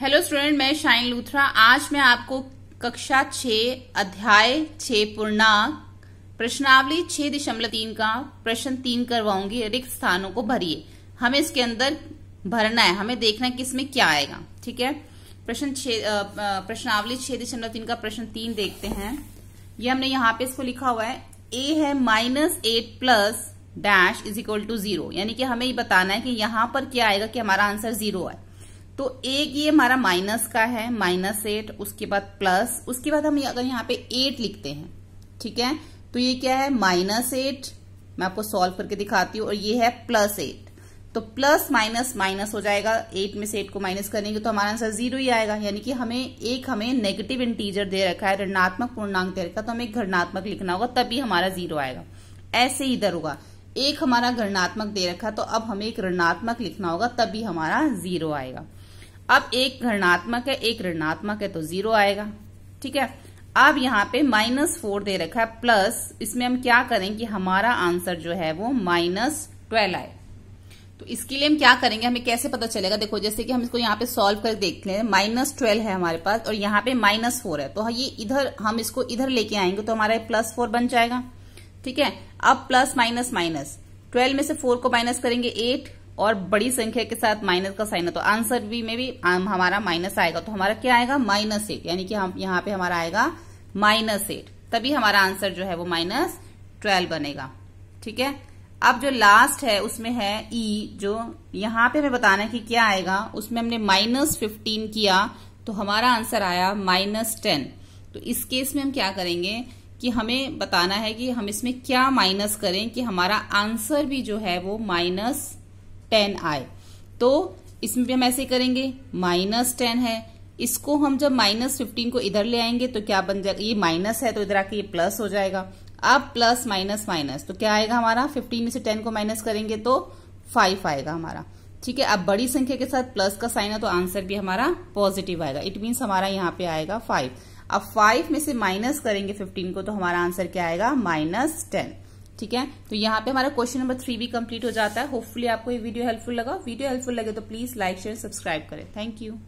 hello student मैं शाइन लूथरा आज मैं आपको कक्षा छ अध्याय छ पूर्णांक प्रश्नावली छह दशमलव तीन का प्रश्न तीन करवाऊंगी रिक्त स्थानों को भरिए हमें इसके अंदर भरना है हमें देखना है किसमें क्या आएगा ठीक है प्रश्न छ प्रश्नावली छह दशमलव तीन का प्रश्न तीन देखते हैं ये हमने यहाँ पे इसको लिखा हुआ है ए है minus eight plus dash is equal to zero यानी कि हमें ये बताना है कि यहाँ पर क्या आएगा कि हमारा आंसर जीरो है तो एक ये हमारा माइनस का है माइनस एट उसके बाद प्लस उसके बाद हम अगर यहाँ पे एट लिखते हैं ठीक है तो ये क्या है माइनस एट मैं आपको सॉल्व करके दिखाती हूँ और ये है प्लस एट तो प्लस माइनस माइनस हो जाएगा एट में से एट को माइनस करेंगे तो हमारा आंसर जीरो ही आएगा यानी कि हमें एक हमें नेगेटिव इंटीजर दे रखा है ऋणात्मक पूर्णांक दे रखा है तो हमें घृणात्मक लिखना होगा तभी हमारा जीरो आएगा ऐसे ही इधर होगा एक हमारा घृणात्मक दे रखा है तो अब हमें एक ऋणात्मक लिखना होगा तभी हमारा जीरो आएगा अब एक घृणात्मक है एक ऋणात्मक है तो जीरो आएगा ठीक है अब यहाँ पे माइनस फोर दे रखा है प्लस इसमें हम क्या करें कि हमारा आंसर जो है वो माइनस ट्वेल्व आए तो इसके लिए हम क्या करेंगे हमें कैसे पता चलेगा देखो जैसे कि हम इसको यहाँ पे सॉल्व कर देख लें माइनस ट्वेल्व है हमारे पास और यहाँ पे माइनस फोर है तो हाँ, ये इधर हम इसको इधर लेके आएंगे तो हमारा प्लस फोर बन जाएगा ठीक है अब प्लस माइनस माइनस ट्वेल्व में से फोर को माइनस करेंगे एट और बड़ी संख्या के साथ माइनस का साइन है तो आंसर भी में भी um, हमारा माइनस आएगा तो हमारा क्या आएगा माइनस एट यानी कि हम यहाँ पे हमारा आएगा माइनस एट तभी हमारा आंसर जो है वो माइनस ट्वेल्व बनेगा ठीक है अब जो लास्ट है उसमें है ई e, जो यहाँ पे हमें बताना है कि क्या आएगा उसमें हमने माइनस फिफ्टीन किया तो हमारा आंसर आया माइनस टेन तो इस केस में हम क्या करेंगे कि हमें बताना है कि हम इसमें क्या माइनस करें कि हमारा आंसर भी जो है वो माइनस टेन आए तो इसमें भी हम ऐसे करेंगे माइनस टेन है इसको हम जब माइनस फिफ्टीन को इधर ले आएंगे तो क्या बन जाएगा ये माइनस है तो इधर आके ये प्लस हो जाएगा अब प्लस माइनस माइनस तो क्या आएगा हमारा फिफ्टीन में से टेन को माइनस करेंगे तो फाइव आएगा हमारा ठीक है अब बड़ी संख्या के साथ प्लस का साइन है तो आंसर भी हमारा पॉजिटिव आएगा इट मीन्स हमारा यहाँ पे आएगा फाइव अब फाइव में से माइनस करेंगे फिफ्टीन को तो हमारा आंसर क्या आएगा माइनस टेन ठीक है तो यहाँ पे हमारा क्वेश्चन नंबर थ्री भी कंप्लीट हो जाता है होपफुली आपको ये वीडियो हेल्पफुल लगा वीडियो हेल्पफुल लगे तो प्लीज लाइक शेयर सब्सक्राइब करें थैंक यू